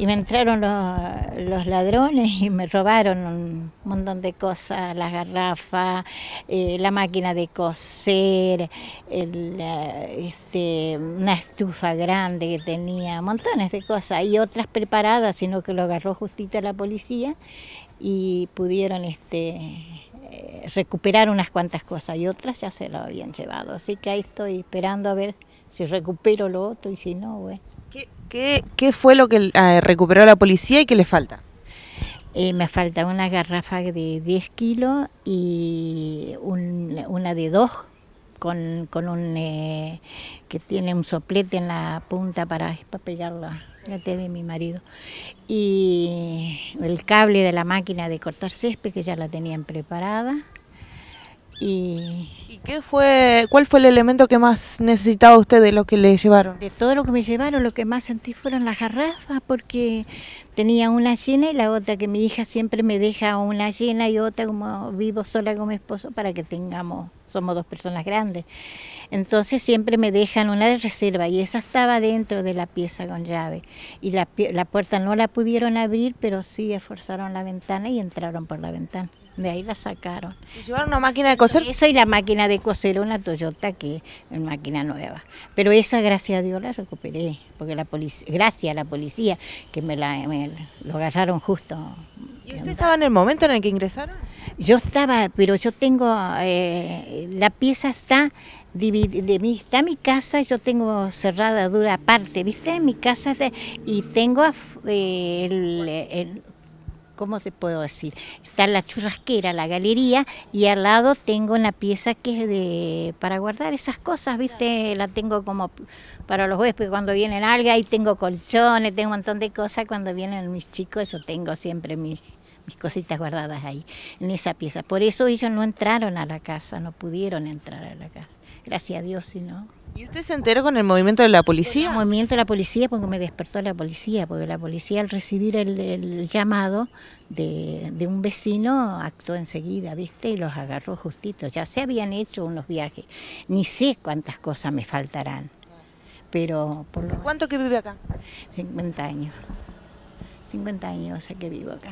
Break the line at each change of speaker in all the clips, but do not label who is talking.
Y me entraron los, ladrones y me robaron un montón de cosas, las garrafas, eh, la máquina de coser, este, una estufa grande que tenía, montones de cosas y otras preparadas, sino que lo agarró justicia la policía y pudieron este, eh, recuperar unas cuantas cosas y otras ya se lo habían llevado. Así que ahí estoy esperando a ver si recupero lo otro y si no, bueno.
¿Qué, fue lo que ah, recuperó la policía y qué le falta?
Eh, me falta una garrafa de 10 kilos y una de dos con, un eh, que tiene un soplete en la punta para, para pegarla la, de mi marido. Y el cable de la máquina de cortar césped que ya la tenían preparada. Y qué fue, cuál fue el elemento
que más necesitaba usted de lo que le llevaron?
De todo lo que me llevaron, lo que más sentí fueron las garrafas, porque tenía una llena y la otra, que mi hija siempre me deja una llena y otra, como vivo sola con mi esposo, para que tengamos, somos dos personas grandes. Entonces siempre me dejan una de reserva y esa estaba dentro de la pieza con llave. Y la, la puerta no la pudieron abrir, pero sí esforzaron la ventana y entraron por la ventana de ahí la sacaron. llevaron una máquina de coser? Eso y la máquina de coser, una Toyota que es máquina nueva. Pero esa, gracias a Dios, la recuperé, porque la policía, gracias a la policía que me, la, lo agarraron justo. ¿Y usted estaba en el momento en el que ingresaron? Yo estaba, pero yo tengo, eh, la pieza está de mi, está mi casa, yo tengo cerrada dura parte, ¿viste? Mi casa y tengo eh, el, ¿cómo se puedo decir? Está la churrasquera, la galería, y al lado tengo una pieza que es de para guardar esas cosas, ¿viste? La tengo como para los huéspedes cuando vienen alga, ahí tengo colchones, tengo un montón de cosas. Cuando vienen mis chicos, yo tengo siempre mis, mis cositas guardadas ahí, en esa pieza. Por eso ellos no entraron a la casa, no pudieron entrar a la casa gracias a Dios, si no. ¿Y usted se enteró con el movimiento de la policía? el movimiento de la policía porque me despertó la policía, porque la policía al recibir el, llamado de, un vecino actuó enseguida, ¿viste? Y los agarró justitos. Ya se habían hecho unos viajes, ni sé cuántas cosas me faltarán. Pero cuánto que vive acá? 50 años. 50 años que vivo acá.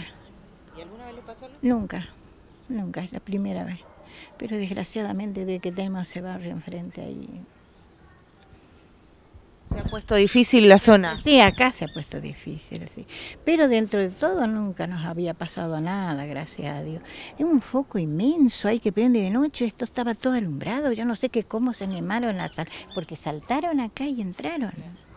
¿Y alguna vez le pasó
Nunca, nunca, es la primera vez. Pero desgraciadamente de que Telma se barrio enfrente ahí. Se ha puesto
difícil la zona. Sí, acá se ha puesto
difícil, sí. Pero dentro de todo nunca nos había pasado nada, gracias a Dios. Es un foco inmenso ahí que prende de noche, esto estaba todo alumbrado, yo no sé qué cómo se animaron a sal, porque saltaron acá y entraron.